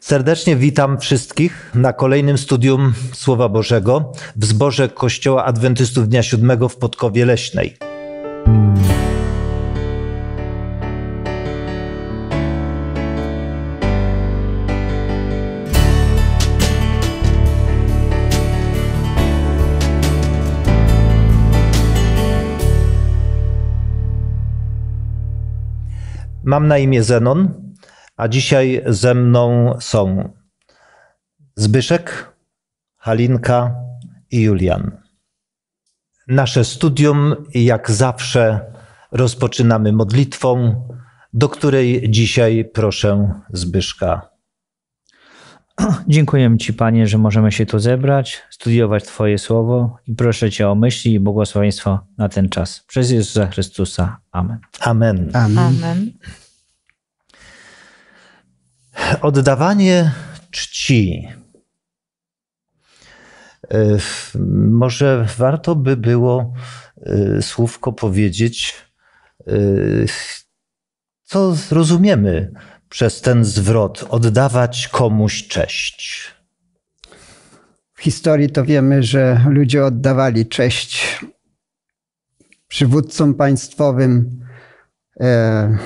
Serdecznie witam wszystkich na kolejnym studium Słowa Bożego w zborze Kościoła Adwentystów Dnia Siódmego w Podkowie Leśnej. Mam na imię Zenon. A dzisiaj ze mną są Zbyszek, Halinka i Julian. Nasze studium, jak zawsze, rozpoczynamy modlitwą, do której dzisiaj proszę Zbyszka. Dziękuję Ci, Panie, że możemy się tu zebrać, studiować Twoje słowo i proszę Cię o myśli i błogosławieństwo na ten czas. Przez Jezusa Chrystusa. Amen. Amen. Amen. Amen. Oddawanie czci. Może warto by było y, słówko powiedzieć, y, co rozumiemy przez ten zwrot oddawać komuś cześć. W historii to wiemy, że ludzie oddawali cześć przywódcom państwowym, e,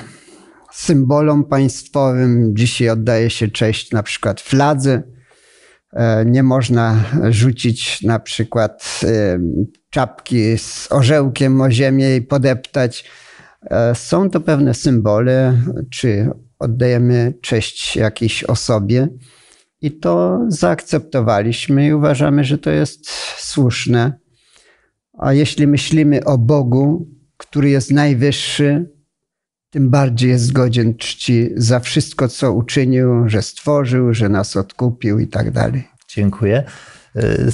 symbolom państwowym. Dzisiaj oddaje się cześć na przykład fladze. E, nie można rzucić na przykład e, czapki z orzełkiem o ziemię i podeptać. E, są to pewne symbole, czy oddajemy cześć jakiejś osobie. I to zaakceptowaliśmy i uważamy, że to jest słuszne. A jeśli myślimy o Bogu, który jest najwyższy, tym bardziej jest godzien czci za wszystko, co uczynił, że stworzył, że nas odkupił i tak dalej. Dziękuję. Y,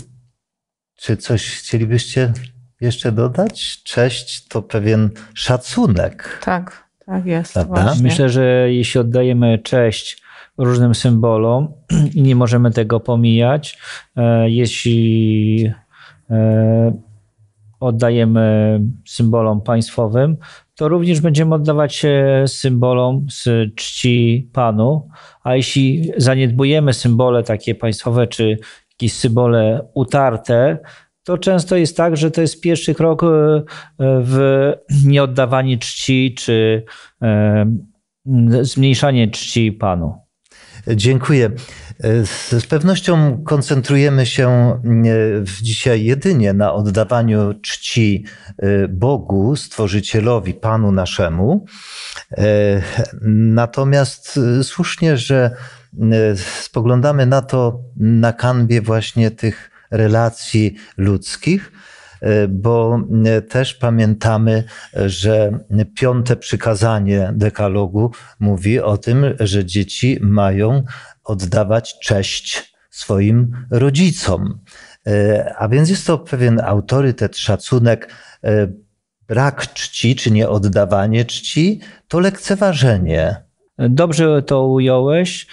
czy coś chcielibyście jeszcze dodać? Cześć to pewien szacunek. Tak, tak jest. Myślę, że jeśli oddajemy cześć różnym symbolom i nie możemy tego pomijać, e, jeśli e, oddajemy symbolom państwowym, to również będziemy oddawać się symbolom z czci Panu, a jeśli zaniedbujemy symbole takie państwowe czy jakieś symbole utarte, to często jest tak, że to jest pierwszy krok e, w nieoddawanie czci czy e, zmniejszanie czci Panu. Dziękuję. Z pewnością koncentrujemy się e, dzisiaj jedynie na oddawaniu czci e, Bogu, Stworzycielowi, Panu naszemu. E, natomiast słusznie, że spoglądamy na to na kanwie właśnie tych relacji ludzkich E, bo e, też pamiętamy, że piąte przykazanie dekalogu mówi o tym, że dzieci mają oddawać cześć swoim rodzicom. E, a więc jest to pewien autorytet, szacunek, brak czci czy nieoddawanie czci to lekceważenie. Dobrze to ująłeś.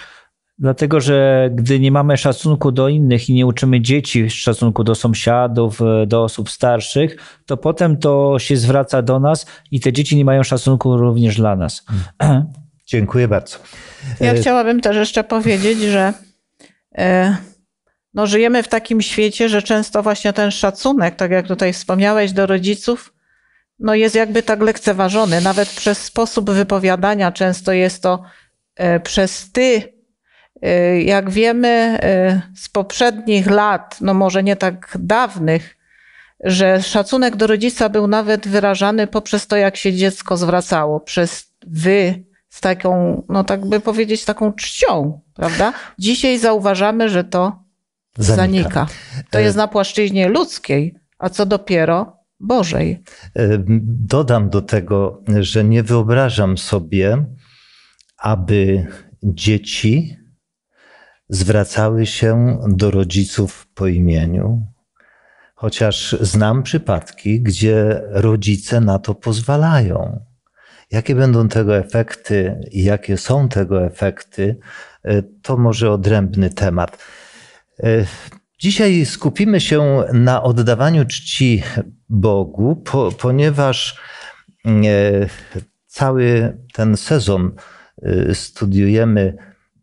Dlatego, że gdy nie mamy szacunku do innych i nie uczymy dzieci szacunku do sąsiadów, do osób starszych, to potem to się zwraca do nas i te dzieci nie mają szacunku również dla nas. Mm. Dziękuję bardzo. Ja e, chciałabym też jeszcze powiedzieć, że e, no, żyjemy w takim świecie, że często właśnie ten szacunek, tak jak tutaj wspomniałeś, do rodziców, no jest jakby tak lekceważony. Nawet przez sposób wypowiadania często jest to e, przez ty Y, jak wiemy y, z poprzednich lat, no może nie tak dawnych, że szacunek do rodzica był nawet wyrażany poprzez to, jak się dziecko zwracało, przez wy, z taką, no tak by powiedzieć, taką czcią, prawda? Dzisiaj zauważamy, że to zanika. zanika. To e, jest na płaszczyźnie ludzkiej, a co dopiero Bożej. E, dodam do tego, że nie wyobrażam sobie, aby dzieci zwracały się do rodziców po imieniu, chociaż znam przypadki, gdzie rodzice na to pozwalają. Jakie będą tego efekty i jakie są tego efekty, e, to może odrębny temat. E, dzisiaj skupimy się na oddawaniu czci Bogu, po, ponieważ e, cały ten sezon studiujemy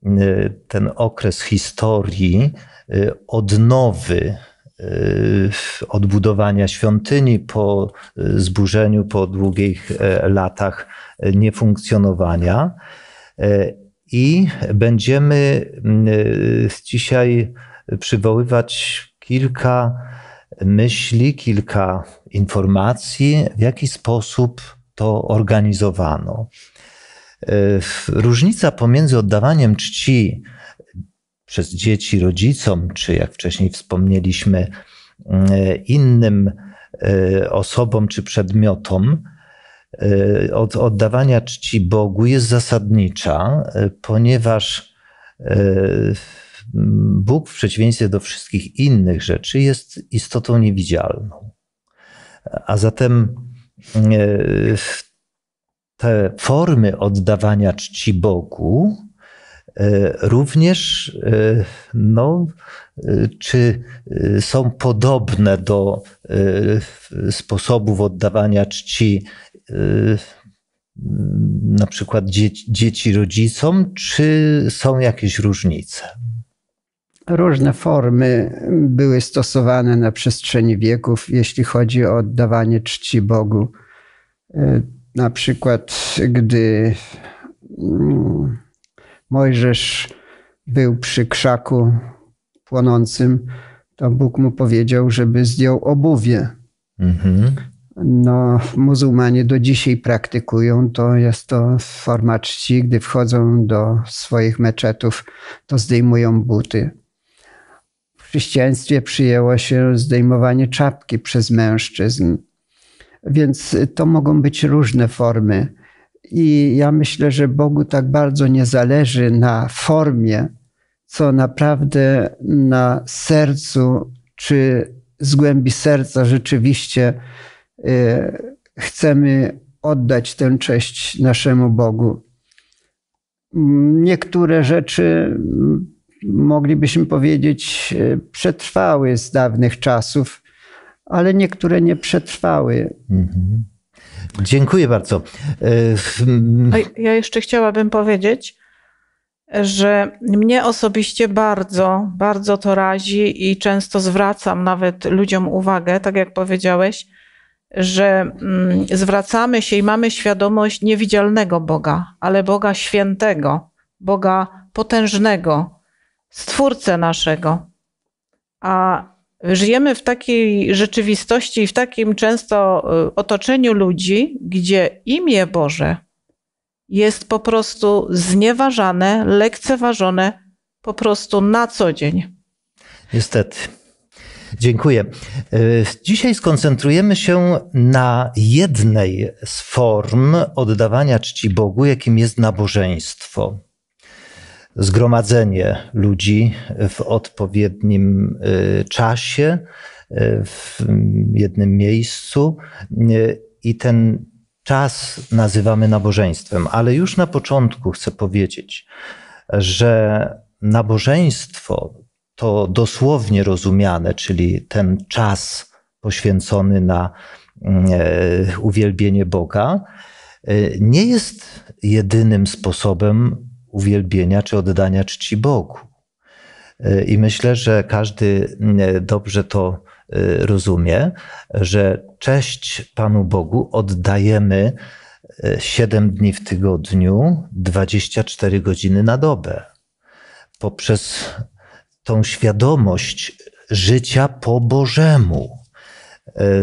Y, ten okres historii y, odnowy, y, odbudowania świątyni po zburzeniu, po długich e, latach e, niefunkcjonowania. E, I będziemy dzisiaj przywoływać kilka myśli, kilka informacji, w jaki sposób to organizowano. Y, różnica pomiędzy oddawaniem czci przez dzieci rodzicom, czy jak wcześniej wspomnieliśmy, y, innym y, osobom czy przedmiotom, od oddawania czci Bogu jest zasadnicza, ponieważ Bóg, w przeciwieństwie do wszystkich innych rzeczy, jest istotą niewidzialną. A zatem te formy oddawania czci Bogu e, również e, no, e, czy są podobne do sposobów oddawania czci na przykład dzieci, dzieci rodzicom, czy są jakieś różnice? Różne formy były stosowane na przestrzeni wieków, jeśli chodzi o oddawanie czci Bogu. Na przykład, gdy mm, Mojżesz był przy krzaku płonącym, to Bóg mu powiedział, żeby zdjął obuwie. Mhm. No, muzułmanie do dzisiaj praktykują to. Jest to forma czci, gdy wchodzą do swoich meczetów, to zdejmują buty. W chrześcijaństwie przyjęło się zdejmowanie czapki przez mężczyzn. Więc to mogą być różne formy. I ja myślę, że Bogu tak bardzo nie zależy na formie, co naprawdę na sercu, czy z głębi serca rzeczywiście y, chcemy oddać tę cześć naszemu Bogu. Niektóre rzeczy, moglibyśmy powiedzieć, y, przetrwały z dawnych czasów ale niektóre nie przetrwały. Mhm. Dziękuję bardzo. E, ja jeszcze chciałabym powiedzieć, że mnie osobiście bardzo, bardzo to razi i często zwracam nawet ludziom uwagę, tak jak powiedziałeś, że mm, zwracamy się i mamy świadomość niewidzialnego Boga, ale Boga świętego, Boga potężnego, Stwórcę naszego. A Żyjemy w takiej rzeczywistości i w takim często y, otoczeniu ludzi, gdzie imię Boże jest po prostu znieważane, lekceważone po prostu na co dzień. Niestety. Dziękuję. Y, dzisiaj skoncentrujemy się na jednej z form oddawania czci Bogu, jakim jest nabożeństwo zgromadzenie ludzi w odpowiednim y, czasie, y, w jednym miejscu. Y, I ten czas nazywamy nabożeństwem, ale już na początku chcę powiedzieć, że nabożeństwo to dosłownie rozumiane, czyli ten czas poświęcony na uwielbienie Boga, nie jest jedynym sposobem uwielbienia czy oddania czci Bogu. E, I myślę, że każdy e, dobrze to e, rozumie, że cześć Panu Bogu oddajemy 7 dni w tygodniu, 24 godziny na dobę. Poprzez tą świadomość życia po Bożemu,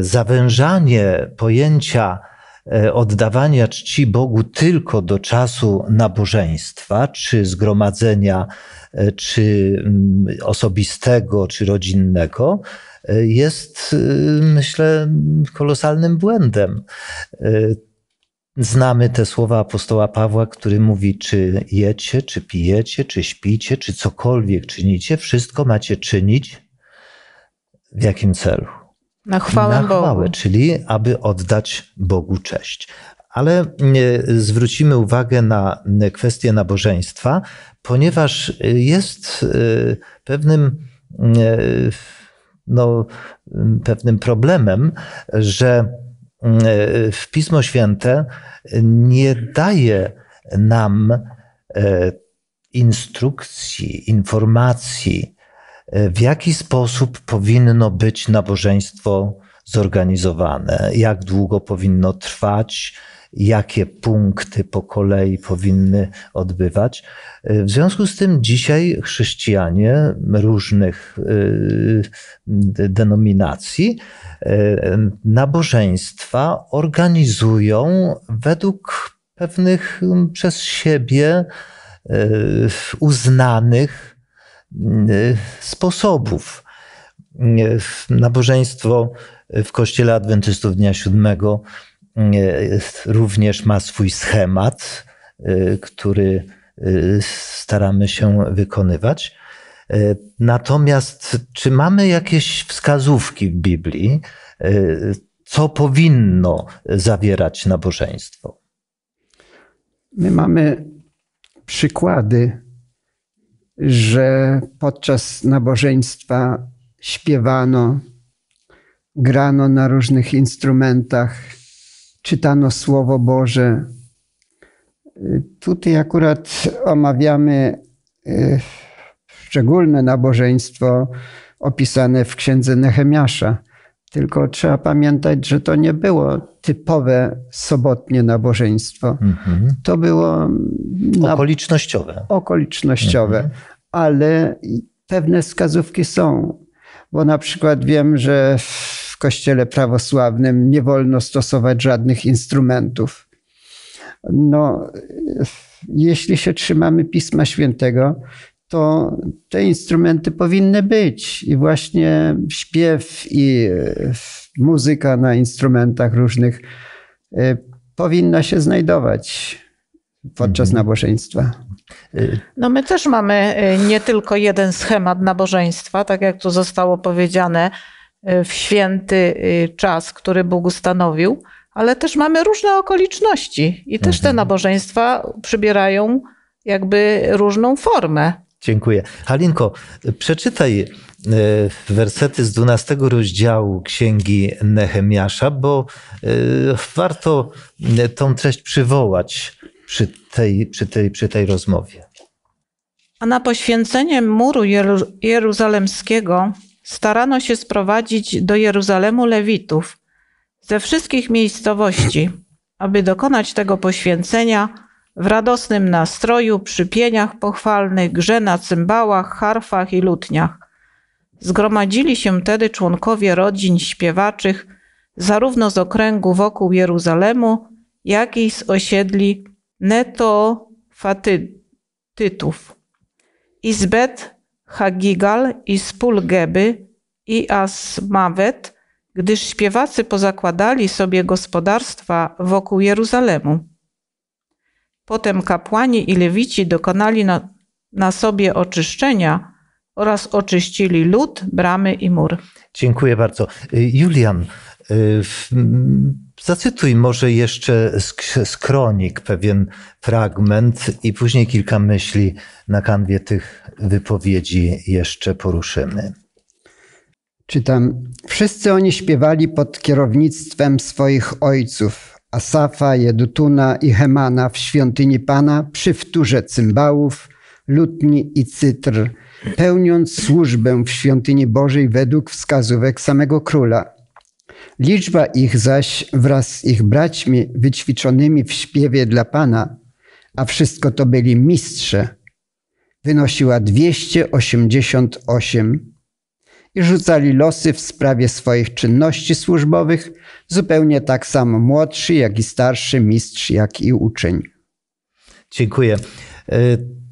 zawężanie pojęcia E, oddawania czci Bogu tylko do czasu nabożeństwa, czy zgromadzenia, e, czy mm, osobistego, czy rodzinnego, e, jest, myślę, kolosalnym błędem. Znamy te słowa apostoła Pawła, który mówi: Czy jecie, czy pijecie, czy śpicie, czy cokolwiek czynicie, wszystko macie czynić. W jakim celu? Na chwałę, na chwałę Bogu. czyli aby oddać Bogu cześć. Ale e, zwrócimy uwagę na e, kwestię nabożeństwa, ponieważ e, jest pewnym, no, pewnym problemem, że w Pismo Święte nie daje nam instrukcji, informacji, E, w jaki sposób powinno być nabożeństwo zorganizowane, jak długo powinno trwać, jakie punkty po kolei powinny odbywać. E, w związku z tym dzisiaj chrześcijanie różnych e, denominacji nabożeństwa organizują według pewnych przez siebie uznanych sposobów. Nabożeństwo w Kościele Adwentystów Dnia Siódmego e, również ma swój schemat, e, który e, staramy się wykonywać. Natomiast, czy mamy jakieś wskazówki w Biblii, co powinno zawierać nabożeństwo? My mamy przykłady że podczas nabożeństwa śpiewano, grano na różnych instrumentach, czytano Słowo Boże. Tutaj akurat omawiamy y, szczególne nabożeństwo opisane w księdze Nehemiasza. Tylko trzeba pamiętać, że to nie było typowe sobotnie nabożeństwo. Mm -hmm. To było. Mm, na... Okolicznościowe. Okolicznościowe. Mm -hmm ale pewne wskazówki są, bo na przykład wiem, że w kościele prawosławnym nie wolno stosować żadnych instrumentów. No, jeśli się trzymamy Pisma Świętego, to te instrumenty powinny być. I właśnie śpiew i e, muzyka na instrumentach różnych e, powinna się znajdować podczas mhm. nabożeństwa. Y, no my też mamy y, nie tylko jeden schemat nabożeństwa, tak jak tu zostało powiedziane, y, w święty czas, który Bóg ustanowił, ale też mamy różne okoliczności i też te mhm. nabożeństwa przybierają jakby różną formę. Dziękuję. Halinko, przeczytaj wersety z 12 rozdziału Księgi Nehemiasza, bo warto tą treść przywołać przy tej, przy tej, przy tej rozmowie. A na poświęcenie muru Jeru jeruzalemskiego starano się sprowadzić do Jeruzalemu Lewitów ze wszystkich miejscowości, aby dokonać tego poświęcenia w radosnym nastroju, przy pieniach pochwalnych, grze na cymbałach, harfach i lutniach. Zgromadzili się wtedy członkowie rodzin śpiewaczych, zarówno z okręgu wokół Jeruzalemu, jak i z osiedli netofatytów, Izbet, Hagigal i Geby i Asmawet, gdyż śpiewacy pozakładali sobie gospodarstwa wokół Jeruzalemu. Potem kapłani i lewici dokonali na, na sobie oczyszczenia oraz oczyścili lud, bramy i mur. Dziękuję bardzo. Y, Julian, y, Zacytuj może jeszcze z, z kronik pewien fragment i później kilka myśli na kanwie tych wypowiedzi jeszcze poruszymy. Czytam. Wszyscy oni śpiewali pod kierownictwem swoich ojców, Asafa, Jedutuna i Hemana w świątyni Pana przy wtórze cymbałów, lutni i cytr, pełniąc służbę w świątyni Bożej według wskazówek samego króla – Liczba ich zaś wraz z ich braćmi wyćwiczonymi w śpiewie dla Pana, a wszystko to byli mistrze, wynosiła 288 i rzucali losy w sprawie swoich czynności służbowych, zupełnie tak samo młodszy, jak i starszy mistrz, jak i uczeń. Dziękuję. E,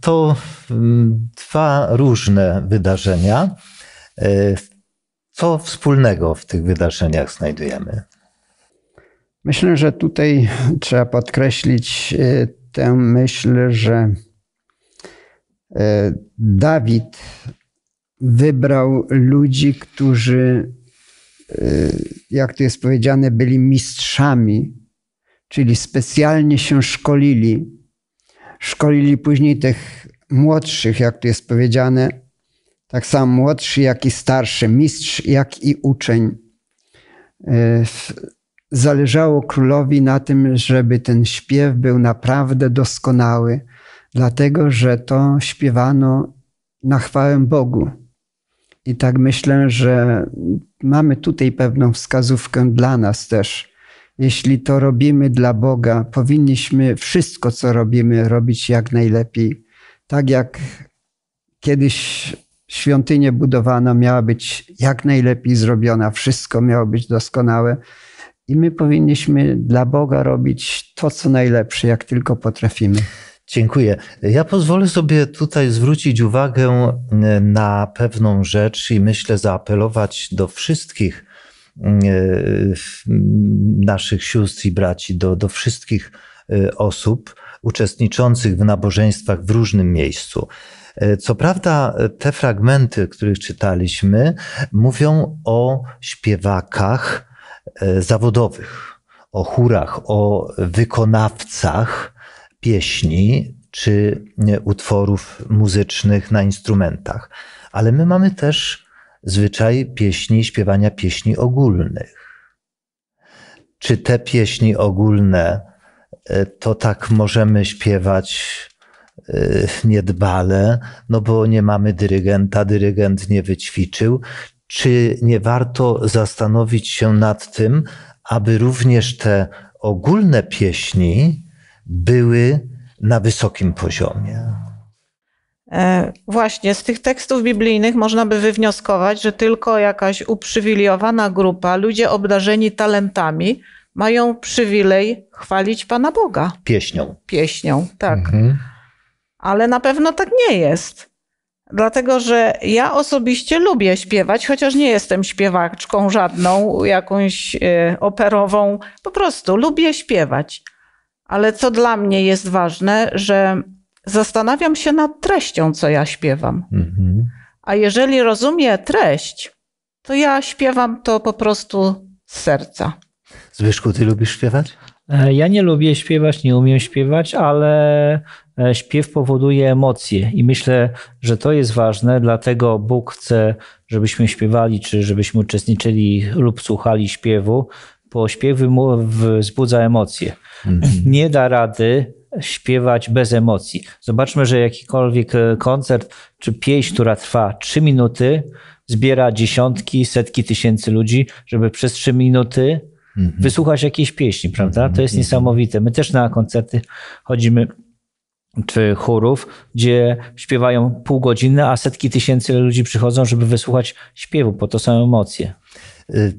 to mm, dwa różne wydarzenia. E, co wspólnego w tych wydarzeniach znajdujemy? Myślę, że tutaj trzeba podkreślić y, tę myśl, że y, Dawid wybrał ludzi, którzy, y, jak tu jest powiedziane, byli mistrzami, czyli specjalnie się szkolili. Szkolili później tych młodszych, jak tu jest powiedziane, tak samo młodszy, jak i starszy, mistrz, jak i uczeń. E, zależało królowi na tym, żeby ten śpiew był naprawdę doskonały, dlatego że to śpiewano na chwałę Bogu. I tak myślę, że mamy tutaj pewną wskazówkę dla nas też. Jeśli to robimy dla Boga, powinniśmy wszystko, co robimy, robić jak najlepiej. Tak jak kiedyś świątynię budowana miała być jak najlepiej zrobiona, wszystko miało być doskonałe. I my powinniśmy dla Boga robić to, co najlepsze, jak tylko potrafimy. Dziękuję. Ja pozwolę sobie tutaj zwrócić uwagę e, na pewną rzecz i myślę zaapelować do wszystkich e, naszych sióstr i braci, do, do wszystkich e, osób uczestniczących w nabożeństwach w różnym miejscu. E, co prawda, e, te fragmenty, których czytaliśmy, mówią o śpiewakach e, zawodowych, o chórach, o wykonawcach pieśni czy utworów muzycznych na instrumentach. Ale my mamy też zwyczaj pieśni, śpiewania pieśni ogólnych. Czy te pieśni ogólne to tak możemy śpiewać Y, niedbale, no bo nie mamy dyrygenta, dyrygent nie wyćwiczył. Czy nie warto zastanowić się nad tym, aby również te ogólne pieśni były na wysokim poziomie? E, właśnie, z tych tekstów biblijnych można by wywnioskować, że tylko jakaś uprzywilejowana grupa, ludzie obdarzeni talentami, mają przywilej chwalić Pana Boga. Pieśnią. Pieśnią, tak. Mhm ale na pewno tak nie jest. Dlatego, że ja osobiście lubię śpiewać, chociaż nie jestem śpiewaczką żadną, jakąś e, operową. Po prostu lubię śpiewać. Ale co dla mnie jest ważne, że zastanawiam się nad treścią, co ja śpiewam. Mhm. A jeżeli rozumiem treść, to ja śpiewam to po prostu z serca. Zbyszku, ty lubisz śpiewać? E, ja nie lubię śpiewać, nie umiem śpiewać, ale e, śpiew powoduje emocje i myślę, że to jest ważne, dlatego Bóg chce, żebyśmy śpiewali, czy żebyśmy uczestniczyli lub słuchali śpiewu, bo śpiew wzbudza emocje. Mhm. Nie da rady śpiewać bez emocji. Zobaczmy, że jakikolwiek e, koncert czy pieśń, która trwa 3 minuty, zbiera dziesiątki, setki tysięcy ludzi, żeby przez 3 minuty Mhm. wysłuchać jakiejś pieśni, prawda? To jest mhm. niesamowite. My też na koncerty chodzimy chórów, gdzie śpiewają pół godziny, a setki tysięcy ludzi przychodzą, żeby wysłuchać śpiewu, po to są emocje. Y,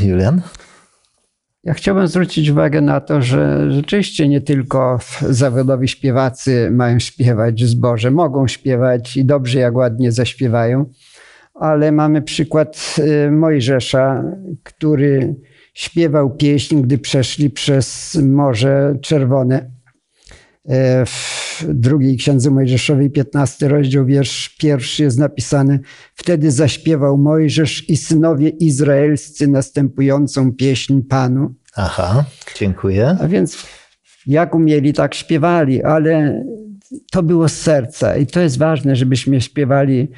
Julian? Ja chciałbym zwrócić uwagę na to, że rzeczywiście nie tylko zawodowi śpiewacy mają śpiewać zboże, mogą śpiewać i dobrze jak ładnie zaśpiewają, ale mamy przykład y, Mojżesza, który śpiewał pieśń, gdy przeszli przez Morze Czerwone. E, w drugiej księdze Mojżeszowej, 15 rozdział, wiersz pierwszy jest napisany: Wtedy zaśpiewał Mojżesz i synowie izraelscy następującą pieśń Panu. Aha, dziękuję. A więc jak umieli, tak śpiewali, ale to było z serca i to jest ważne, żebyśmy śpiewali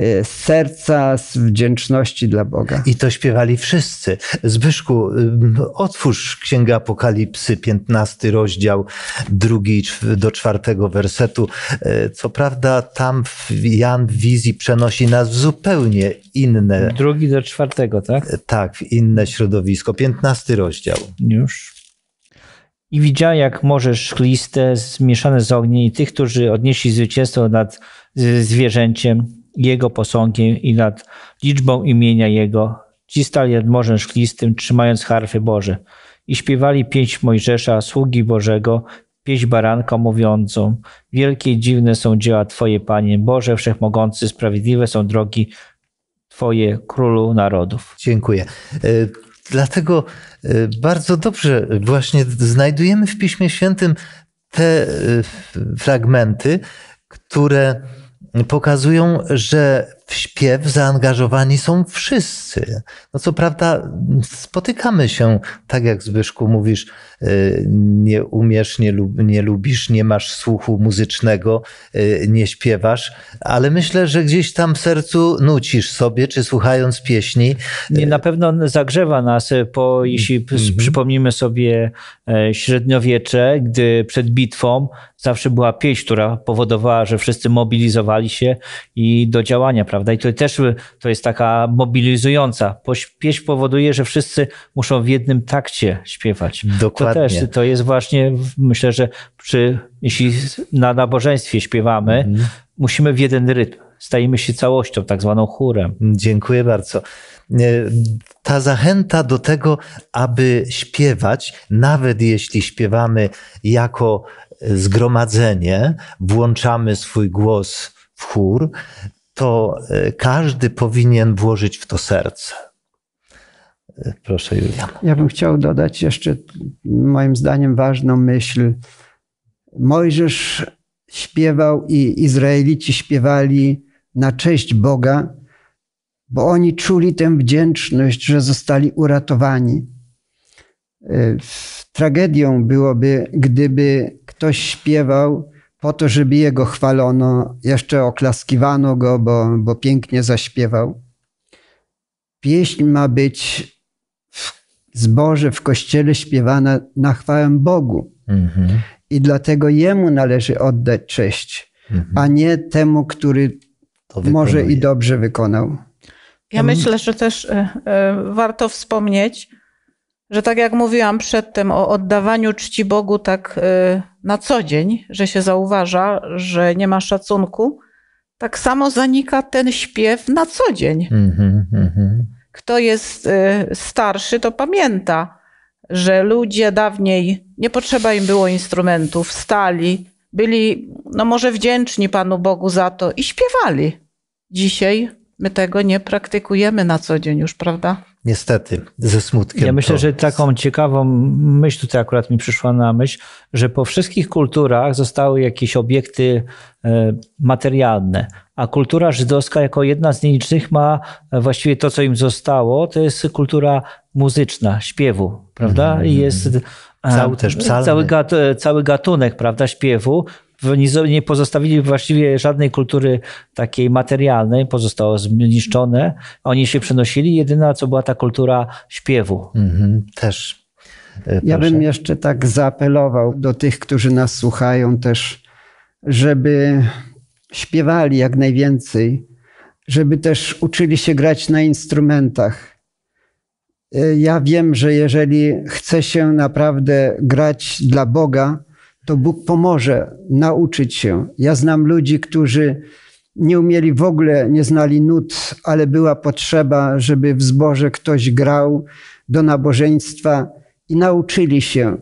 z y, serca, z wdzięczności dla Boga. I to śpiewali wszyscy. Zbyszku, y, otwórz Księgę Apokalipsy, 15 rozdział, drugi do czwartego wersetu. Y, co prawda tam Jan w wizji przenosi nas w zupełnie inne... Drugi do czwartego, tak? Tak, w inne środowisko. 15 rozdział. Już. I widział, jak morze szkliste, zmieszane z ogniem i tych, którzy odnieśli zwycięstwo nad zwierzęciem, jego posągiem i nad liczbą imienia jego. Ci stali nad morzem szklistym, trzymając harfy Boże. I śpiewali pieśń Mojżesza, sługi Bożego, pieśń baranka mówiącą Wielkie dziwne są dzieła Twoje, Panie, Boże Wszechmogący, sprawiedliwe są drogi Twoje, Królu Narodów. Dziękuję. E, dlatego e, bardzo dobrze właśnie znajdujemy w Piśmie Świętym te e, fragmenty, które pokazują, że w śpiew zaangażowani są wszyscy. No co prawda spotykamy się, tak jak Zbyszku mówisz, y, nie umiesz, nie, lub, nie lubisz, nie masz słuchu muzycznego, y, nie śpiewasz, ale myślę, że gdzieś tam w sercu nucisz sobie, czy słuchając pieśni. Y, nie, na pewno zagrzewa nas, po, jeśli mhm. przypomnimy sobie e, średniowiecze, gdy przed bitwą zawsze była pieśń, która powodowała, że wszyscy mobilizowali się i do działania, prawda? prawda? I to też y, to jest taka mobilizująca, bo pieśń powoduje, że wszyscy muszą w jednym takcie śpiewać. Dokładnie. To też y, to jest właśnie, myślę, że przy, jeśli na nabożeństwie śpiewamy, mhm. musimy w jeden rytm. Stajemy się całością, tak zwaną chórem. Dziękuję bardzo y, ta zachęta do tego, aby śpiewać, nawet jeśli śpiewamy jako zgromadzenie, włączamy swój głos w chór, to e, każdy powinien włożyć w to serce. E, proszę, Julian. Ja bym chciał dodać jeszcze, moim zdaniem, ważną myśl. Mojżesz śpiewał i Izraelici śpiewali na cześć Boga, bo oni czuli tę wdzięczność, że zostali uratowani. E, tragedią byłoby, gdyby ktoś śpiewał po to, żeby jego chwalono, jeszcze oklaskiwano go, bo, bo pięknie zaśpiewał. Pieśń ma być w zborze, w kościele śpiewana na chwałę Bogu. Mhm. I dlatego jemu należy oddać cześć, mhm. a nie temu, który może i dobrze wykonał. Ja mm. myślę, że też e, e, warto wspomnieć, że tak jak mówiłam przedtem o oddawaniu czci Bogu tak e, na co dzień, że się zauważa, że nie ma szacunku, tak samo zanika ten śpiew na co dzień. Mhm, mhm. Kto jest y, starszy, to pamięta, że ludzie dawniej nie potrzeba im było instrumentów, stali, byli no może wdzięczni Panu Bogu za to i śpiewali. Dzisiaj my tego nie praktykujemy na co dzień już, prawda? Niestety, ze smutkiem. Ja myślę, to... że taką ciekawą myśl tutaj akurat mi przyszła na myśl, że po wszystkich kulturach zostały jakieś obiekty e, materialne, a kultura żydowska jako jedna z nielicznych ma e, właściwie to, co im zostało, to jest kultura muzyczna, śpiewu, prawda? Mm. Jest e, Cały też Cały, gat, cały gatunek, prawda, śpiewu, nie pozostawili właściwie żadnej kultury takiej materialnej, pozostało zniszczone. Oni się przenosili, jedyna co była ta kultura śpiewu. Mhm, też. Proszę. E, ja bym jeszcze tak zaapelował do tych, którzy nas słuchają też, żeby śpiewali jak najwięcej, żeby też uczyli się grać na instrumentach. E, ja wiem, że jeżeli chce się naprawdę grać dla Boga, to Bóg pomoże nauczyć się. Ja znam ludzi, którzy nie umieli w ogóle, nie znali nut, ale była potrzeba, żeby w zborze ktoś grał do nabożeństwa i nauczyli się.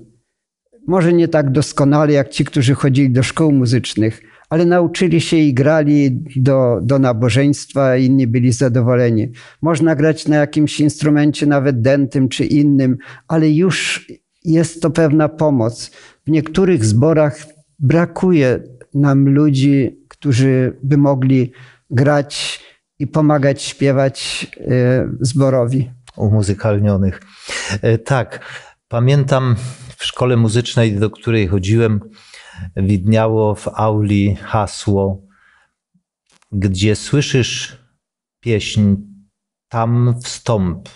Może nie tak doskonale jak ci, którzy chodzili do szkół muzycznych, ale nauczyli się i grali do, do nabożeństwa, inni byli zadowoleni. Można grać na jakimś instrumencie, nawet dentym czy innym, ale już jest to pewna pomoc. W niektórych zborach brakuje nam ludzi, którzy by mogli grać i pomagać śpiewać e, zborowi. Umuzykalnionych. E, tak, pamiętam w szkole muzycznej, do której chodziłem, widniało w auli hasło, gdzie słyszysz pieśń, tam wstąp,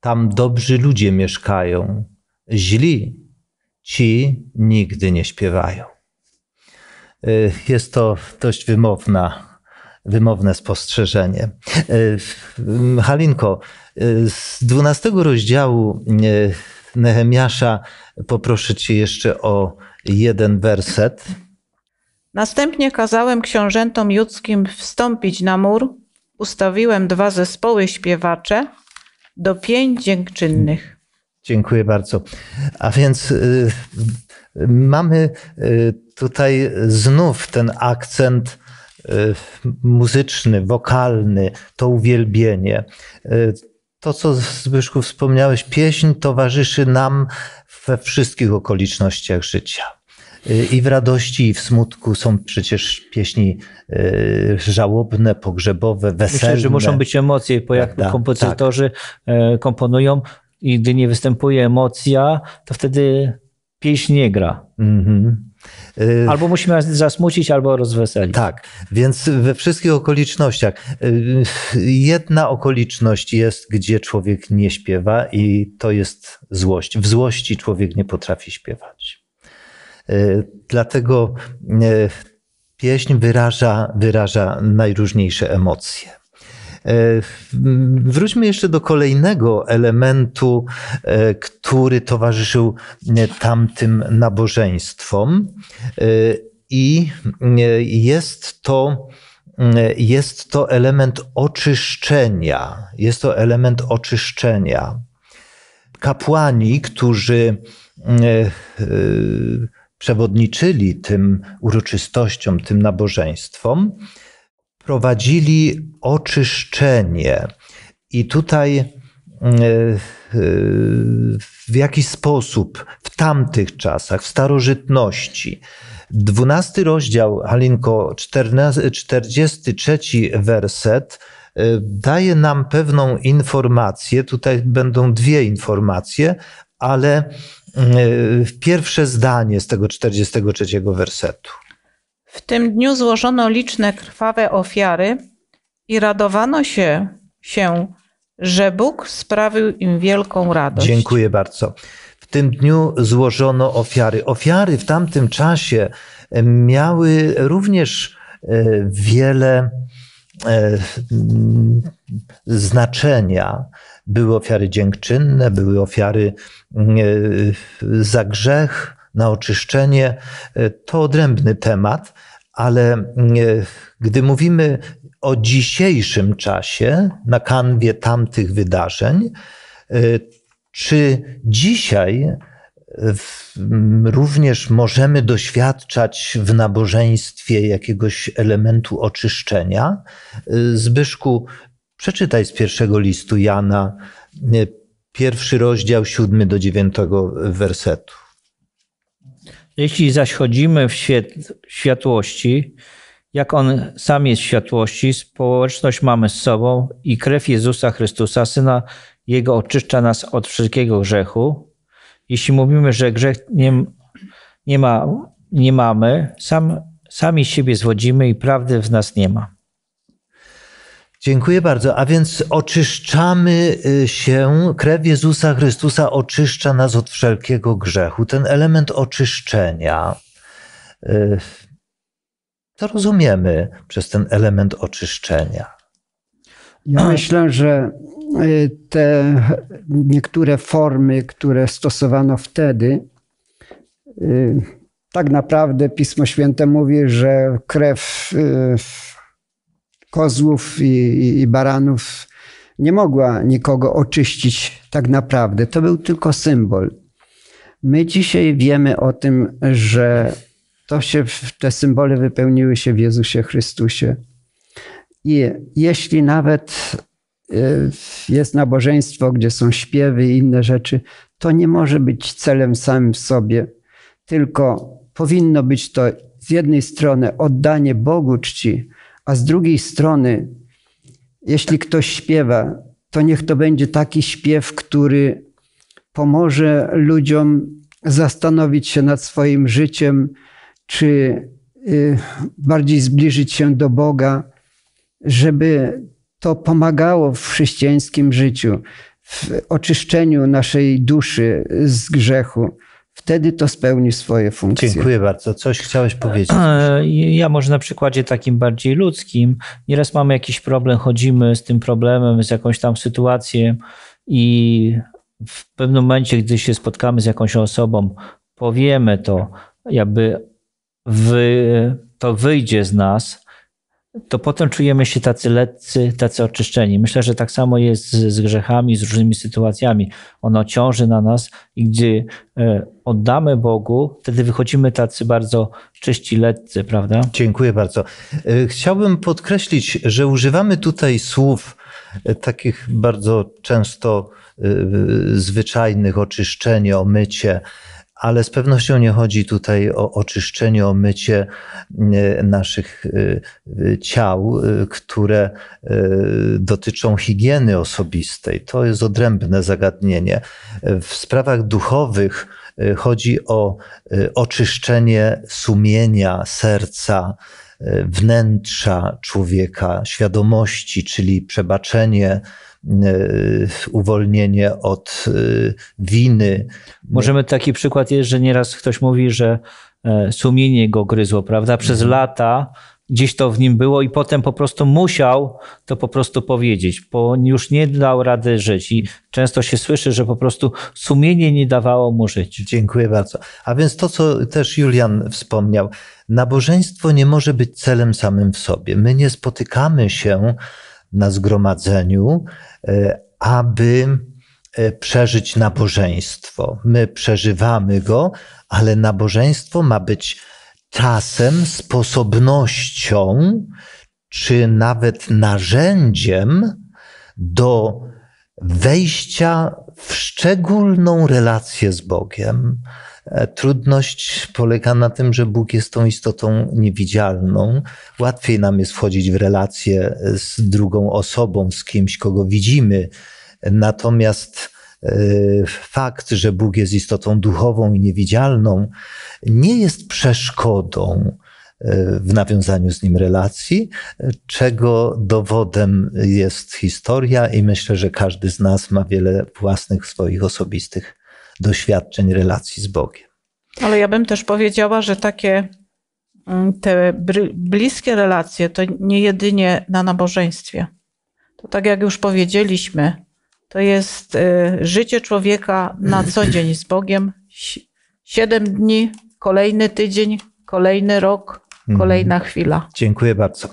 tam dobrzy ludzie mieszkają źli ci nigdy nie śpiewają. Y, jest to dość wymowna wymowne spostrzeżenie. Y, Halinko, y, z 12 rozdziału Nehemiasza poproszę Cię jeszcze o jeden werset. Następnie kazałem książętom judzkim wstąpić na mur. Ustawiłem dwa zespoły śpiewacze do pięć dziękczynnych. Dziękuję bardzo. A więc y, mamy y, tutaj znów ten akcent y, muzyczny, wokalny, to uwielbienie. To, co Zbyszku wspomniałeś, pieśń towarzyszy nam we wszystkich okolicznościach życia. I w radości, i w smutku są przecież pieśni żałobne, pogrzebowe, weselne. Myślę, że muszą być emocje, bo jak tak, tak, tak. kompozytorzy tak. komponują, i gdy nie występuje emocja, to wtedy pieśń nie gra. Mm-hmm. Albo musimy zasmucić, albo rozweselić. Tak, więc we wszystkich okolicznościach. Y, jedna okoliczność jest, gdzie człowiek nie śpiewa, i to jest złość. W złości człowiek nie potrafi śpiewać. Y, dlatego pieśń wyraża, wyraża najróżniejsze emocje. E, wróćmy jeszcze do kolejnego elementu, e, który towarzyszył e, tamtym nabożeństwom. I jest to, jest to element oczyszczenia. Jest to element oczyszczenia. Kapłani, którzy przewodniczyli tym uroczystościom, tym nabożeństwom, prowadzili oczyszczenie. I tutaj e, e, w jakiś sposób w tamtych czasach, w starożytności, dwunasty rozdział, Halinko, 14, 43 werset, e, daje nam pewną informację. Tutaj będą dwie informacje, ale pierwsze zdanie z tego 43 wersetu. W tym dniu złożono liczne krwawe ofiary i radowano się, się że Bóg sprawił im wielką radość. Dziękuję bardzo. W tym dniu złożono ofiary. Ofiary w tamtym czasie e, miały również e, wiele e, znaczenia. Były ofiary dziękczynne, były ofiary za grzech, na oczyszczenie. To odrębny temat ale mm, e, gdy mówimy o dzisiejszym czasie, na kanwie tamtych wydarzeń, e, czy dzisiaj e, również możemy doświadczać w nabożeństwie jakiegoś elementu oczyszczenia? Zbyszku, przeczytaj z pierwszego listu Jana, pierwszy rozdział, siódmy do dziewiątego wersetu. Jeśli zaś chodzimy w światłości, jak On sam jest w światłości, społeczność mamy z sobą i krew Jezusa Chrystusa, Syna Jego, oczyszcza nas od wszelkiego grzechu. Jeśli mówimy, że grzech nie, nie, ma, nie mamy, sam, sami siebie zwodzimy i prawdy w nas nie ma. Dziękuję bardzo. A więc oczyszczamy y, się, krew Jezusa Chrystusa oczyszcza nas od wszelkiego grzechu. Ten element oczyszczenia, co y, rozumiemy przez ten element oczyszczenia? Ja myślę, że y, te niektóre formy, które stosowano wtedy, tak naprawdę Pismo Święte mówi, że krew kozłów i, i, i baranów nie mogła nikogo oczyścić tak naprawdę. To był tylko symbol. My dzisiaj wiemy o tym, że to się, te symbole wypełniły się w Jezusie Chrystusie. I jeśli nawet y, jest nabożeństwo, gdzie są śpiewy i inne rzeczy, to nie może być celem samym w sobie, tylko powinno być to z jednej strony oddanie Bogu czci, a z drugiej strony, jeśli ktoś śpiewa, to niech to będzie taki śpiew, który pomoże ludziom zastanowić się nad swoim życiem, czy y, bardziej zbliżyć się do Boga, żeby to pomagało w chrześcijańskim życiu, w oczyszczeniu naszej duszy z grzechu, wtedy to spełni swoje funkcje. Dziękuję bardzo. Coś chciałeś powiedzieć? E, ja może na przykładzie takim bardziej ludzkim. Nieraz mamy jakiś problem, chodzimy z tym problemem, z jakąś tam sytuacją i w pewnym momencie, gdy się spotkamy z jakąś osobą, powiemy to, jakby wy, to wyjdzie z nas, to potem czujemy się tacy leccy, tacy oczyszczeni. Myślę, że tak samo jest z, z grzechami, z różnymi sytuacjami. Ono ciąży na nas i gdy e, oddamy Bogu, wtedy wychodzimy tacy bardzo czyści, leccy, prawda? Dziękuję bardzo. E, chciałbym podkreślić, że używamy tutaj słów e, takich bardzo często zwyczajnych, oczyszczenie, omycie ale z pewnością nie chodzi tutaj o oczyszczenie, o mycie e, naszych e, ciał, e, które dotyczą higieny osobistej. To jest odrębne zagadnienie. W sprawach duchowych chodzi o oczyszczenie sumienia, serca, wnętrza człowieka, świadomości, czyli przebaczenie, Y, uwolnienie od y, winy. Możemy taki przykład jest, że nieraz ktoś mówi, że e, sumienie go gryzło, prawda? Przez mhm. lata gdzieś to w nim było i potem po prostu musiał to po prostu powiedzieć, bo już nie dał rady żyć i często się słyszy, że po prostu sumienie nie dawało mu żyć. Dziękuję bardzo. A więc to, co też Julian wspomniał, nabożeństwo nie może być celem samym w sobie. My nie spotykamy się na zgromadzeniu E, aby e, przeżyć nabożeństwo. My przeżywamy go, ale nabożeństwo ma być czasem, sposobnością, czy nawet narzędziem do wejścia w szczególną relację z Bogiem, E, trudność polega na tym, że Bóg jest tą istotą niewidzialną. Łatwiej nam jest wchodzić w relacje z drugą osobą, z kimś, kogo widzimy. Natomiast e, fakt, że Bóg jest istotą duchową i niewidzialną, nie jest przeszkodą e, w nawiązaniu z nim relacji, czego dowodem jest historia i myślę, że każdy z nas ma wiele własnych swoich osobistych doświadczeń relacji z Bogiem. Ale ja bym też powiedziała, że takie mm, te bliskie relacje to nie jedynie na nabożeństwie. To tak jak już powiedzieliśmy, to jest y, życie człowieka na co dzień z Bogiem. Siedem dni, kolejny tydzień, kolejny rok, Mhm. kolejna chwila. Dziękuję bardzo.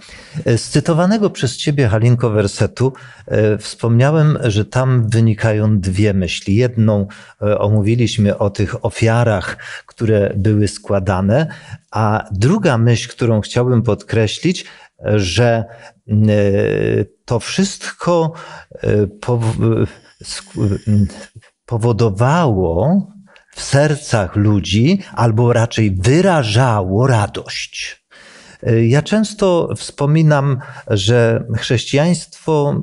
E, z cytowanego przez ciebie, Halinko, wersetu e, wspomniałem, że tam wynikają dwie myśli. Jedną e, omówiliśmy o tych ofiarach, które były składane, a druga myśl, którą chciałbym podkreślić, e, że e, to wszystko e, po, powodowało w sercach ludzi, albo raczej wyrażało radość. Ja często wspominam, że chrześcijaństwo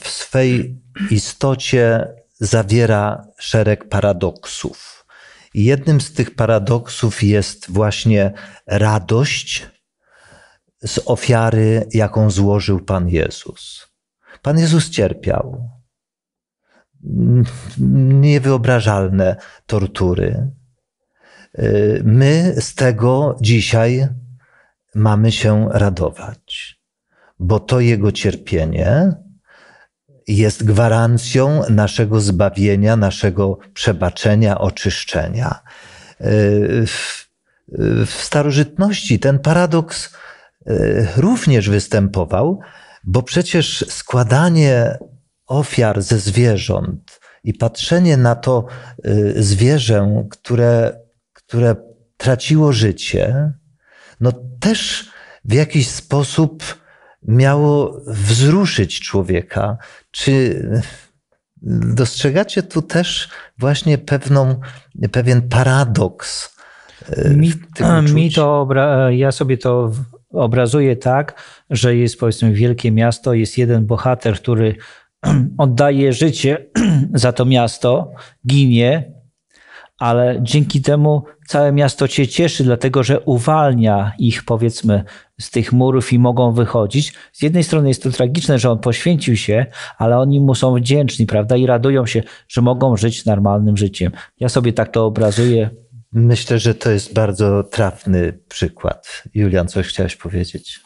w swej istocie zawiera szereg paradoksów. Jednym z tych paradoksów jest właśnie radość z ofiary, jaką złożył Pan Jezus. Pan Jezus cierpiał. Niewyobrażalne tortury. My z tego dzisiaj mamy się radować, bo to Jego cierpienie jest gwarancją naszego zbawienia, naszego przebaczenia, oczyszczenia. Yy, w, yy, w starożytności ten paradoks yy, również występował, bo przecież składanie ofiar ze zwierząt i patrzenie na to zwierzę, które, które traciło życie, no też w jakiś sposób miało wzruszyć człowieka. Czy dostrzegacie tu też właśnie pewną, pewien paradoks? E, mi, mi to ja sobie to obrazuję tak, że jest powiedzmy wielkie miasto, jest jeden bohater, który oddaje życie za to miasto, ginie, ale dzięki temu całe miasto się cieszy, dlatego że uwalnia ich, powiedzmy, z tych murów i mogą wychodzić. Z jednej strony jest to tragiczne, że on poświęcił się, ale oni mu są wdzięczni, prawda? I radują się, że mogą żyć normalnym życiem. Ja sobie tak to obrazuję. Myślę, że to jest bardzo trafny przykład. Julian, coś chciałeś powiedzieć?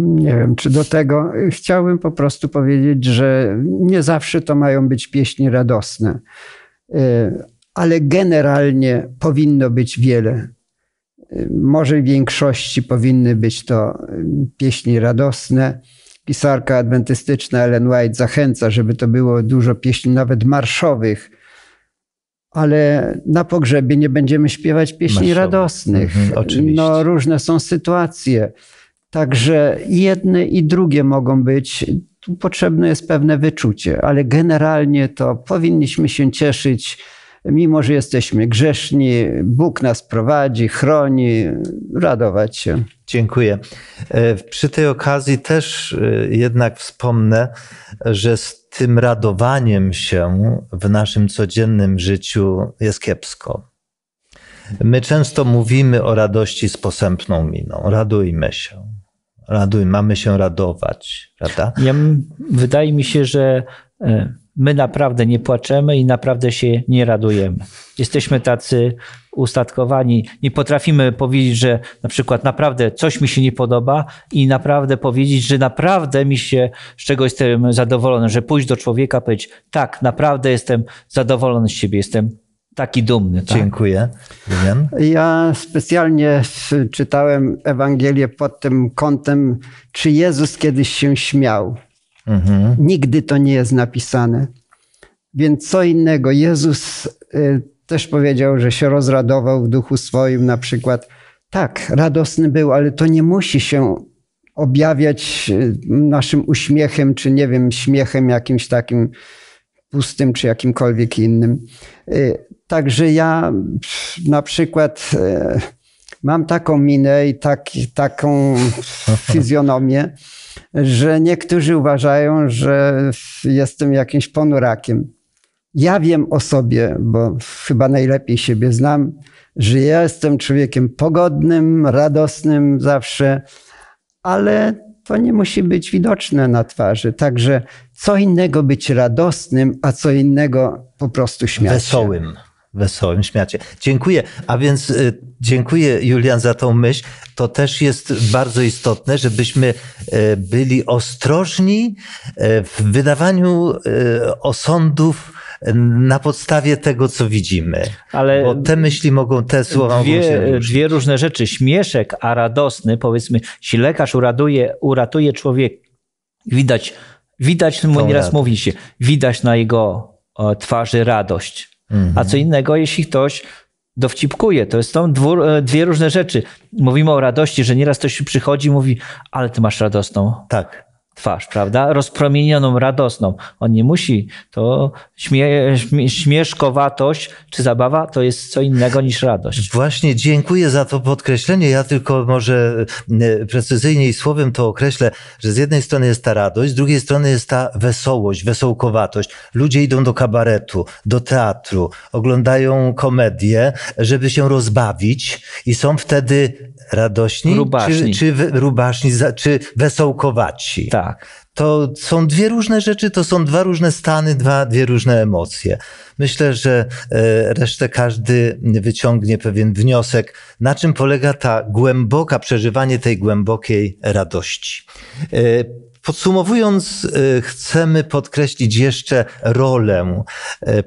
nie wiem, czy do tego. Chciałbym po prostu powiedzieć, że nie zawsze to mają być pieśni radosne. E, ale generalnie powinno być wiele. E, może w większości powinny być to e, pieśni radosne. Pisarka adwentystyczna Ellen White zachęca, żeby to było dużo pieśni, nawet marszowych, ale na pogrzebie nie będziemy śpiewać pieśni radosnych. Mhm, no, różne są sytuacje. Także jedne i drugie mogą być tu potrzebne jest pewne wyczucie, ale generalnie to powinniśmy się cieszyć, mimo że jesteśmy grzeszni, Bóg nas prowadzi, chroni, radować się. Dziękuję. E, przy tej okazji też e, jednak wspomnę, że z tym radowaniem się w naszym codziennym życiu jest kiepsko. My często mówimy o radości z posępną miną. Radujmy się raduj, mamy się radować, prawda? Ja, wydaje mi się, że e, my naprawdę nie płaczemy i naprawdę się nie radujemy. Jesteśmy tacy ustatkowani, nie potrafimy powiedzieć, że na przykład naprawdę coś mi się nie podoba i naprawdę powiedzieć, że naprawdę mi się z czegoś jestem zadowolony, że pójść do człowieka, powiedzieć tak, naprawdę jestem zadowolony z siebie, jestem Taki dumny. Tak? Dziękuję. Wiem. Ja specjalnie czytałem Ewangelię pod tym kątem, czy Jezus kiedyś się śmiał. Mhm. Nigdy to nie jest napisane. Więc co innego, Jezus y, też powiedział, że się rozradował w duchu swoim, na przykład. Tak, radosny był, ale to nie musi się objawiać y, naszym uśmiechem, czy nie wiem, śmiechem jakimś takim pustym, czy jakimkolwiek innym. Y, Także ja na przykład e, mam taką minę i tak, taką fizjonomię, że niektórzy uważają, że jestem jakimś ponurakiem. Ja wiem o sobie, bo chyba najlepiej siebie znam, że ja jestem człowiekiem pogodnym, radosnym zawsze, ale to nie musi być widoczne na twarzy. Także co innego być radosnym, a co innego po prostu śmiać. Wesołym wesołym śmiacie. Dziękuję. A więc y, dziękuję Julian za tą myśl. To też jest bardzo istotne, żebyśmy y, byli ostrożni y, w wydawaniu osądów na podstawie tego, co widzimy. Ale Bo te myśli mogą, te słowa dwie, mogą się Dwie różne rzeczy. Śmieszek, a radosny, powiedzmy, jeśli lekarz uraduje, uratuje człowieka, widać, widać, Tą nieraz mówi się, widać na jego twarzy radość. Mhm. A co innego, jeśli ktoś dowcipkuje. To jest są e, dwie różne rzeczy. Mówimy o radości, że nieraz ktoś przychodzi i mówi, ale ty masz radosną. Tak twarz, prawda? Rozpromienioną, radosną. On nie musi, to śmie, śmieszkowatość czy zabawa to jest co innego niż radość. Właśnie dziękuję za to podkreślenie. Ja tylko może e, precyzyjniej słowem to określę, że z jednej strony jest ta radość, z drugiej strony jest ta wesołość, wesołkowatość. Ludzie idą do kabaretu, do teatru, oglądają komedię, żeby się rozbawić i są wtedy radośni, rubaszni. czy, czy rubaszni, czy wesołkowaci. Tak. To są dwie różne rzeczy, to są dwa różne stany, dwa, dwie różne emocje. Myślę, że e, resztę każdy wyciągnie pewien wniosek, na czym polega ta głęboka, przeżywanie tej głębokiej radości. E, podsumowując, e, chcemy podkreślić jeszcze rolę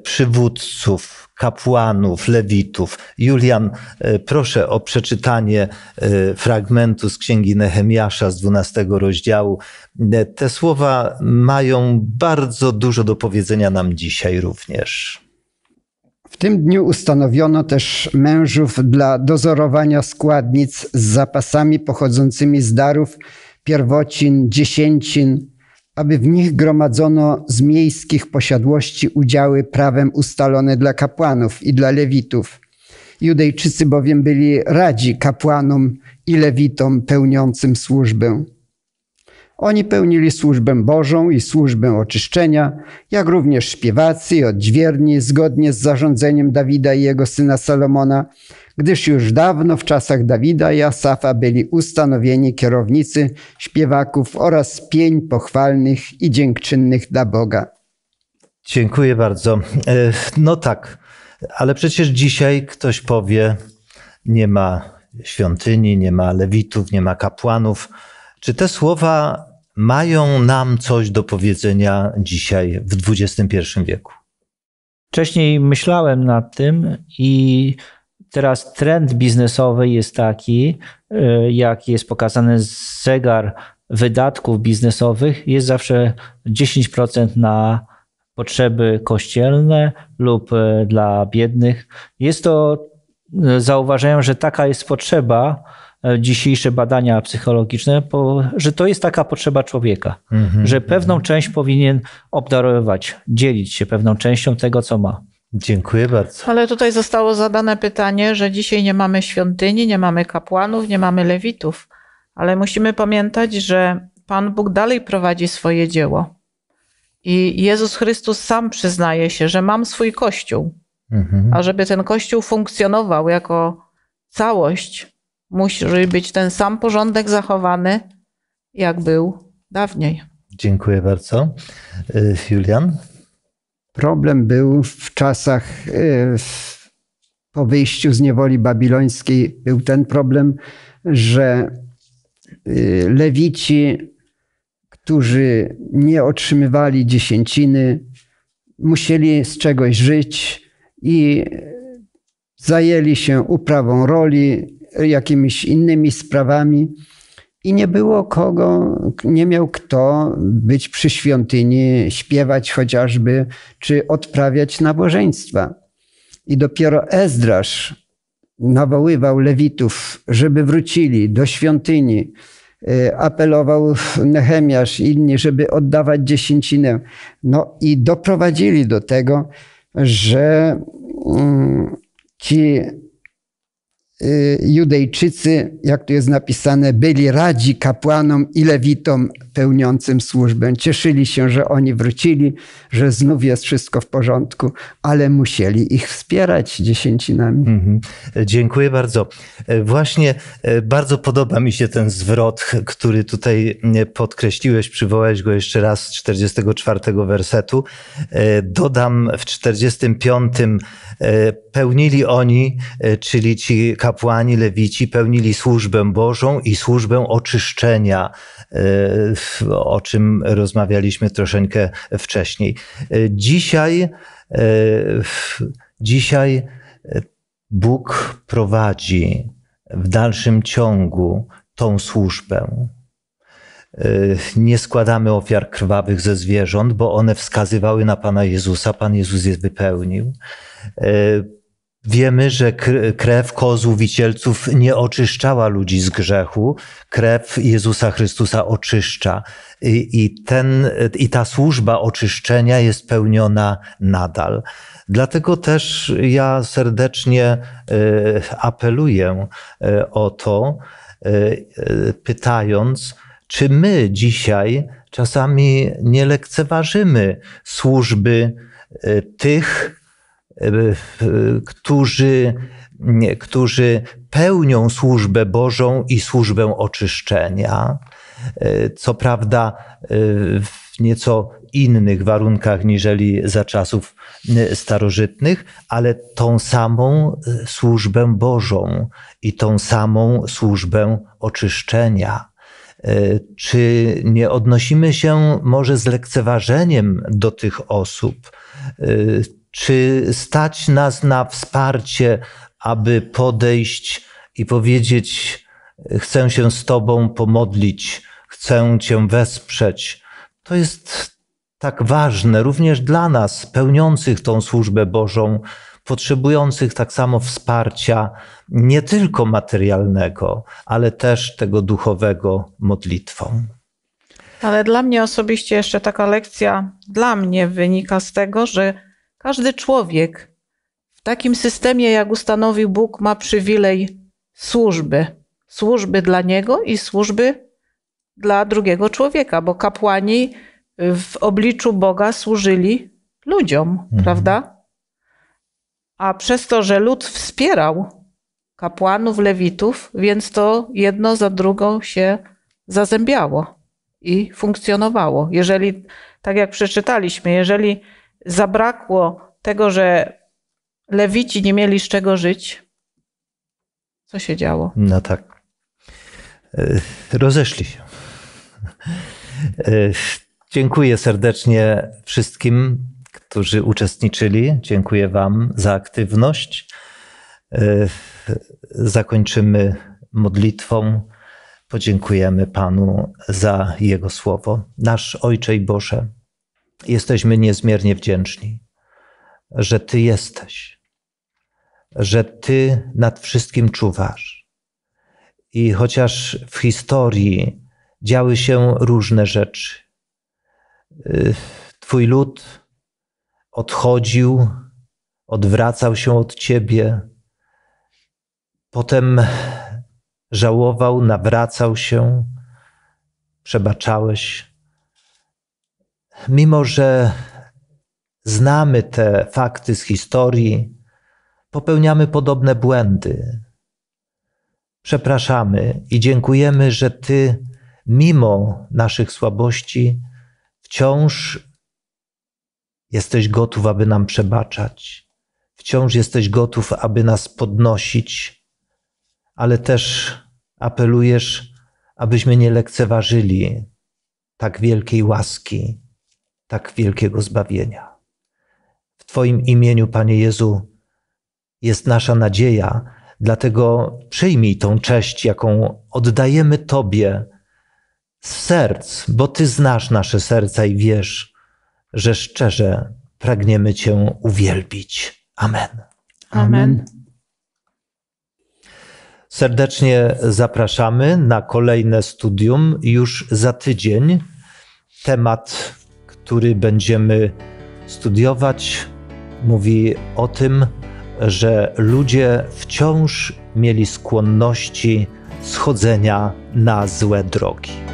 przywódców, kapłanów, lewitów. Julian, e, proszę o przeczytanie e, fragmentu z księgi Nehemiasza z 12 rozdziału. E, te słowa mają bardzo dużo do powiedzenia nam dzisiaj również. W tym dniu ustanowiono też mężów dla dozorowania składnic z zapasami pochodzącymi z darów, pierwocin, dziesięcin, aby w nich gromadzono z miejskich posiadłości udziały prawem ustalone dla kapłanów i dla lewitów. Judejczycy bowiem byli radzi kapłanom i lewitom pełniącym służbę. Oni pełnili służbę Bożą i służbę oczyszczenia, jak również śpiewacy i odźwierni, zgodnie z zarządzeniem Dawida i jego syna Salomona, gdyż już dawno w czasach Dawida i Asafa byli ustanowieni kierownicy śpiewaków oraz pień pochwalnych i dziękczynnych dla Boga. Dziękuję bardzo. E, no tak, ale przecież dzisiaj ktoś powie, nie ma świątyni, nie ma lewitów, nie ma kapłanów. Czy te słowa mają nam coś do powiedzenia dzisiaj w XXI wieku? Wcześniej myślałem nad tym i teraz trend biznesowy jest taki, y, jak jest pokazany zegar wydatków biznesowych, jest zawsze 10% na potrzeby kościelne lub y, dla biednych. Jest to, y, zauważają, że taka jest potrzeba, dzisiejsze badania psychologiczne, że to jest taka potrzeba człowieka, mm -hmm, że mhm. pewną mm -hmm. część powinien obdarowywać, dzielić się pewną częścią tego, co ma. Dziękuję bardzo. Ale tutaj zostało zadane pytanie, że dzisiaj nie mamy świątyni, nie mamy kapłanów, nie mamy lewitów, ale musimy pamiętać, że Pan Bóg dalej prowadzi swoje dzieło. I Jezus Chrystus sam przyznaje się, że mam swój kościół. Mhm. A żeby ten kościół funkcjonował jako całość, musi być ten sam porządek zachowany, jak był dawniej. Dziękuję bardzo. Y, Julian? Problem był w czasach y, po wyjściu z niewoli babilońskiej był ten problem, że y, lewici, którzy nie otrzymywali dziesięciny, musieli z czegoś żyć i zajęli się uprawą roli, jakimiś innymi sprawami. I nie było kogo, nie miał kto być przy świątyni, śpiewać chociażby, czy odprawiać nabożeństwa. I dopiero Ezdrasz nawoływał Lewitów, żeby wrócili do świątyni. Y, apelował Nehemiasz i inni, żeby oddawać dziesięcinę. No i doprowadzili do tego, że mm, ci Y, Judejczycy, jak tu jest napisane, byli radzi kapłanom i lewitom pełniącym służbę. Cieszyli się, że oni wrócili, że znów jest wszystko w porządku, ale musieli ich wspierać dziesięcinami. Mhm. Dziękuję bardzo. E, właśnie e, bardzo podoba mi się ten zwrot, który tutaj e, podkreśliłeś, przywołałeś go jeszcze raz z 44 wersetu. Dodam w 45 pełnili oni, czyli ci kapłani, kapłani, lewici pełnili służbę Bożą i służbę oczyszczenia, e, o czym rozmawialiśmy troszeczkę wcześniej. E, dzisiaj, e, dzisiaj Bóg prowadzi w dalszym ciągu tą służbę. Nie składamy ofiar krwawych ze zwierząt, bo one wskazywały na Pana Jezusa. Pan Jezus je wypełnił Wiemy, że krew kozłów i cielców nie oczyszczała ludzi z grzechu. Krew Jezusa Chrystusa oczyszcza. I, i, ten, I ta służba oczyszczenia jest pełniona nadal. Dlatego też ja serdecznie e, apeluję e, o to, e, pytając, czy my dzisiaj czasami nie lekceważymy służby tych, E, e, którzy, którzy pełnią służbę Bożą i służbę oczyszczenia. E, co prawda, w nieco innych warunkach niżeli za czasów starożytnych, ale tą samą służbę Bożą i tą samą służbę oczyszczenia. Czy nie odnosimy się może z lekceważeniem do tych osób? Czy stać nas na wsparcie, aby podejść i powiedzieć: Chcę się z Tobą pomodlić, chcę Cię wesprzeć? To jest tak ważne również dla nas, pełniących tą służbę Bożą, potrzebujących tak samo wsparcia, nie tylko materialnego, ale też tego duchowego modlitwą. Ale dla mnie osobiście jeszcze taka lekcja dla mnie wynika z tego, że każdy człowiek w takim systemie, jak ustanowił Bóg, ma przywilej służby. Służby dla niego i służby dla drugiego człowieka, bo kapłani w obliczu Boga służyli ludziom, mhm. prawda? A przez to, że lud wspierał kapłanów, lewitów, więc to jedno za drugą się zazębiało i funkcjonowało. Jeżeli, tak jak przeczytaliśmy, jeżeli zabrakło tego, że lewici nie mieli z czego żyć, co się działo? No tak. E, rozeszli się. E, dziękuję serdecznie wszystkim, którzy uczestniczyli. Dziękuję Wam za aktywność. E, zakończymy modlitwą. Podziękujemy Panu za Jego słowo. Nasz Ojcze i Boże jesteśmy niezmiernie wdzięczni, że Ty jesteś, że Ty nad wszystkim czuwasz. I chociaż w historii działy się różne rzeczy, y, Twój lud odchodził, odwracał się od Ciebie, potem żałował, nawracał się, przebaczałeś mimo że znamy te fakty z historii, popełniamy podobne błędy. Przepraszamy i dziękujemy, że Ty, mimo naszych słabości, wciąż jesteś gotów, aby nam przebaczać. Wciąż jesteś gotów, aby nas podnosić, ale też apelujesz, abyśmy nie lekceważyli tak wielkiej łaski tak wielkiego zbawienia. W Twoim imieniu, Panie Jezu, jest nasza nadzieja, dlatego przyjmij tą cześć, jaką oddajemy Tobie z serc, bo Ty znasz nasze serca i wiesz, że szczerze pragniemy Cię uwielbić. Amen. Amen. Serdecznie zapraszamy na kolejne studium już za tydzień. Temat który będziemy studiować, mówi o tym, że ludzie wciąż mieli skłonności schodzenia na złe drogi.